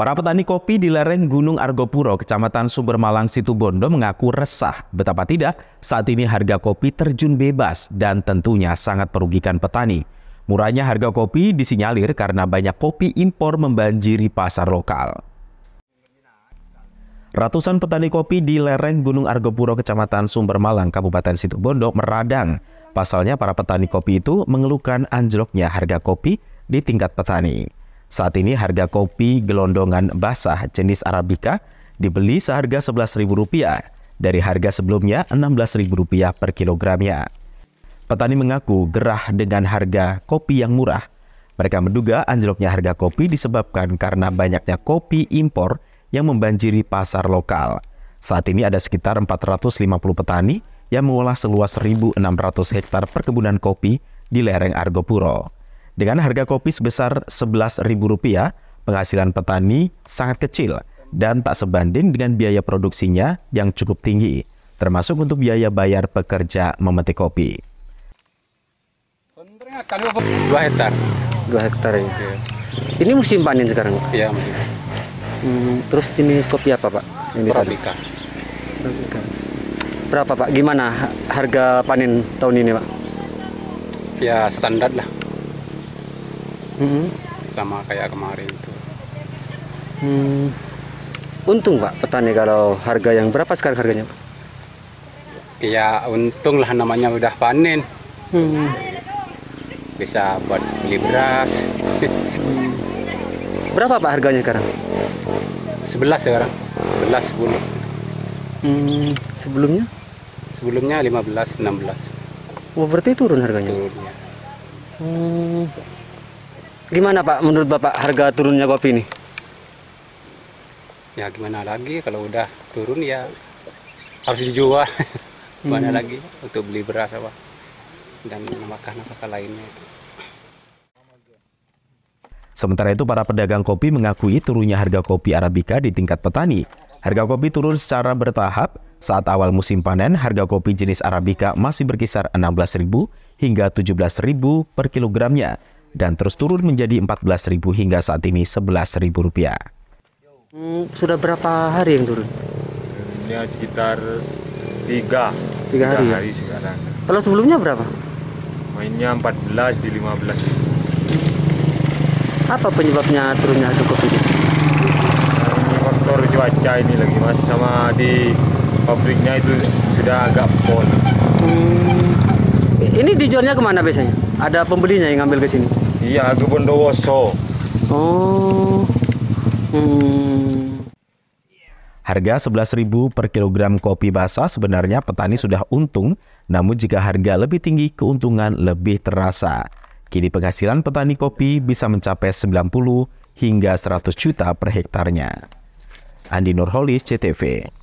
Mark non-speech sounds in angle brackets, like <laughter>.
Para petani kopi di lereng Gunung Argopuro, Kecamatan Sumber Malang, Situbondo mengaku resah. Betapa tidak, saat ini harga kopi terjun bebas dan tentunya sangat merugikan petani. Murahnya harga kopi disinyalir karena banyak kopi impor membanjiri pasar lokal. Ratusan petani kopi di lereng Gunung Argopuro, Kecamatan Sumber Malang, Kabupaten Situbondo meradang. Pasalnya para petani kopi itu mengeluhkan anjloknya harga kopi di tingkat petani. Saat ini harga kopi gelondongan basah jenis Arabica dibeli seharga Rp11.000 dari harga sebelumnya Rp16.000 per kilogramnya. Petani mengaku gerah dengan harga kopi yang murah. Mereka menduga anjloknya harga kopi disebabkan karena banyaknya kopi impor yang membanjiri pasar lokal. Saat ini ada sekitar 450 petani yang mengolah seluas 1.600 hektar perkebunan kopi di lereng Argopuro. Dengan harga kopi sebesar Rp11.000, penghasilan petani sangat kecil dan tak sebanding dengan biaya produksinya yang cukup tinggi, termasuk untuk biaya bayar pekerja memetik kopi. Dua hektar. Dua hektar ya. Iya. Ini musim panen sekarang? Iya. Hmm, terus jenis kopi apa pak? Arabica. Arabica. Berapa pak? Gimana harga panen tahun ini pak? Ya standar lah hmm. sama kayak kemarin itu hmm. untung pak petani kalau harga yang berapa sekarang harganya pak? ya untung lah namanya udah panen hmm. bisa buat beli beras <laughs> berapa pak harganya sekarang sebelas sekarang sebelas sepuluh hmm, sebelumnya sebelumnya 15 16 Wah, berarti turun harganya turun ya. hmm. Gimana Pak menurut Bapak harga turunnya kopi ini? Ya gimana lagi kalau udah turun ya harus dijual. <laughs> Mana hmm. lagi untuk beli beras apa dan makan apa lainnya itu. Sementara itu, para pedagang kopi mengakui turunnya harga kopi Arabica di tingkat petani. Harga kopi turun secara bertahap. Saat awal musim panen, harga kopi jenis Arabica masih berkisar 16.000 hingga 17.000 per kilogramnya dan terus turun menjadi 14.000 hingga saat ini 11.000 rupiah. Hmm, sudah berapa hari yang turun? Ya sekitar tiga. Tiga hari. Ya? Tiga hari ya? sekarang. Kalau sebelumnya berapa? Mainnya 14 di 15. Apa penyebabnya turunnya cukup ini? Faktor cuaca ini lagi mas sama di pabriknya itu sudah agak pol. Hmm. Ini dijualnya kemana biasanya? Ada pembelinya yang ngambil ke sini? Iya, ke Bondowoso. Oh. Hmm. Harga 11.000 per kilogram kopi basah sebenarnya petani sudah untung, namun jika harga lebih tinggi keuntungan lebih terasa. Kini penghasilan petani kopi bisa mencapai 90 hingga 100 juta per hektarnya. Andi Nurholis, CTV.